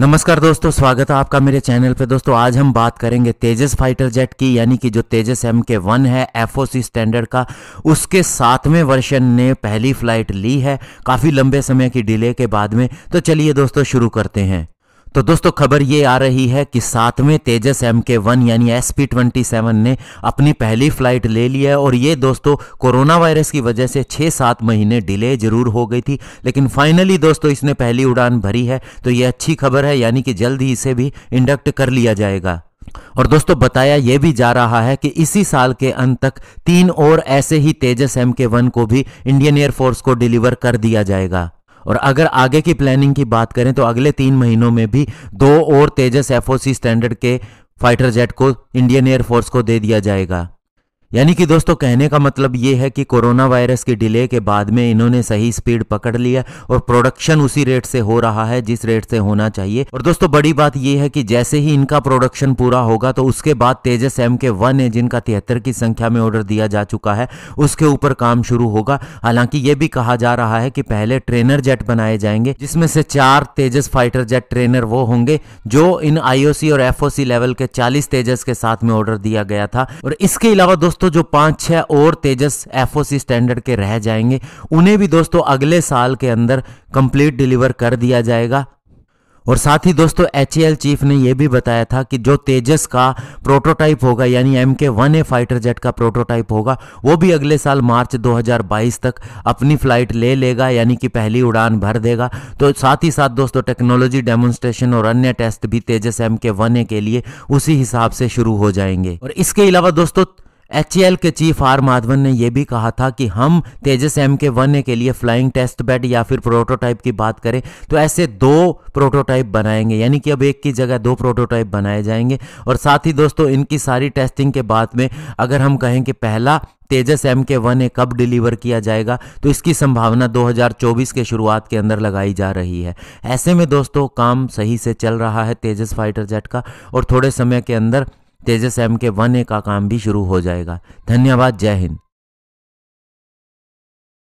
नमस्कार दोस्तों स्वागत है आपका मेरे चैनल पे दोस्तों आज हम बात करेंगे तेजस फाइटर जेट की यानी कि जो तेजस एम के वन है एफ स्टैंडर्ड का उसके सातवें वर्षन ने पहली फ्लाइट ली है काफ़ी लंबे समय की डिले के बाद में तो चलिए दोस्तों शुरू करते हैं तो दोस्तों खबर ये आ रही है कि सातवें तेजस एम के वन यानी एस पी ट्वेंटी सेवन ने अपनी पहली फ्लाइट ले ली है और ये दोस्तों कोरोना वायरस की वजह से छः सात महीने डिले जरूर हो गई थी लेकिन फाइनली दोस्तों इसने पहली उड़ान भरी है तो ये अच्छी खबर है यानी कि जल्द ही इसे भी इंडक्ट कर लिया जाएगा और दोस्तों बताया यह भी जा रहा है कि इसी साल के अंत तक तीन और ऐसे ही तेजस एम के वन को भी इंडियन एयरफोर्स को डिलीवर कर दिया जाएगा और अगर आगे की प्लानिंग की बात करें तो अगले तीन महीनों में भी दो और तेजस एफओसी स्टैंडर्ड के फाइटर जेट को इंडियन एयरफोर्स को दे दिया जाएगा यानी कि दोस्तों कहने का मतलब ये है कि कोरोना वायरस के डिले के बाद में इन्होंने सही स्पीड पकड़ लिया और प्रोडक्शन उसी रेट से हो रहा है जिस रेट से होना चाहिए और दोस्तों बड़ी बात यह है कि जैसे ही इनका प्रोडक्शन पूरा होगा तो उसके बाद तेजस एम के वन है जिनका तिहत्तर की संख्या में ऑर्डर दिया जा चुका है उसके ऊपर काम शुरू होगा हालांकि ये भी कहा जा रहा है कि पहले ट्रेनर जेट बनाए जाएंगे जिसमें से चार तेजस फाइटर जेट ट्रेनर वो होंगे जो इन आईओसी और एफओसी लेवल के चालीस तेजस के साथ में ऑर्डर दिया गया था और इसके अलावा दोस्तों दोस्तों जो पांच छह और तेजस एफ स्टैंडर्ड के रह जाएंगे उन्हें भी दोस्तों अगले साल के अंदर कंप्लीट डिलीवर कर दिया जाएगा और साथ ही दोस्तों एच चीफ ने यह भी बताया था कि जो तेजस का प्रोटोटाइप होगा यानी M K one A fighter jet का प्रोटोटाइप होगा वो भी अगले साल मार्च 2022 तक अपनी फ्लाइट ले लेगा यानी कि पहली उड़ान भर देगा तो साथ ही साथ दोस्तों टेक्नोलॉजी डेमोन्स्ट्रेशन और अन्य टेस्ट भी तेजस एम के वन ए के लिए उसी हिसाब से शुरू हो जाएंगे और इसके अलावा दोस्तों एच के चीफ आर माधवन ने यह भी कहा था कि हम तेजस एम के वन के लिए फ्लाइंग टेस्ट बेड या फिर प्रोटोटाइप की बात करें तो ऐसे दो प्रोटोटाइप बनाएंगे यानी कि अब एक की जगह दो प्रोटोटाइप बनाए जाएंगे और साथ ही दोस्तों इनकी सारी टेस्टिंग के बाद में अगर हम कहें कि पहला तेजस एम के वन ए कब डिलीवर किया जाएगा तो इसकी संभावना 2024 के शुरुआत के अंदर लगाई जा रही है ऐसे में दोस्तों काम सही से चल रहा है तेजस फाइटर जेट का और थोड़े समय के अंदर तेजस एम के वन ए का काम भी शुरू हो जाएगा धन्यवाद जय हिंद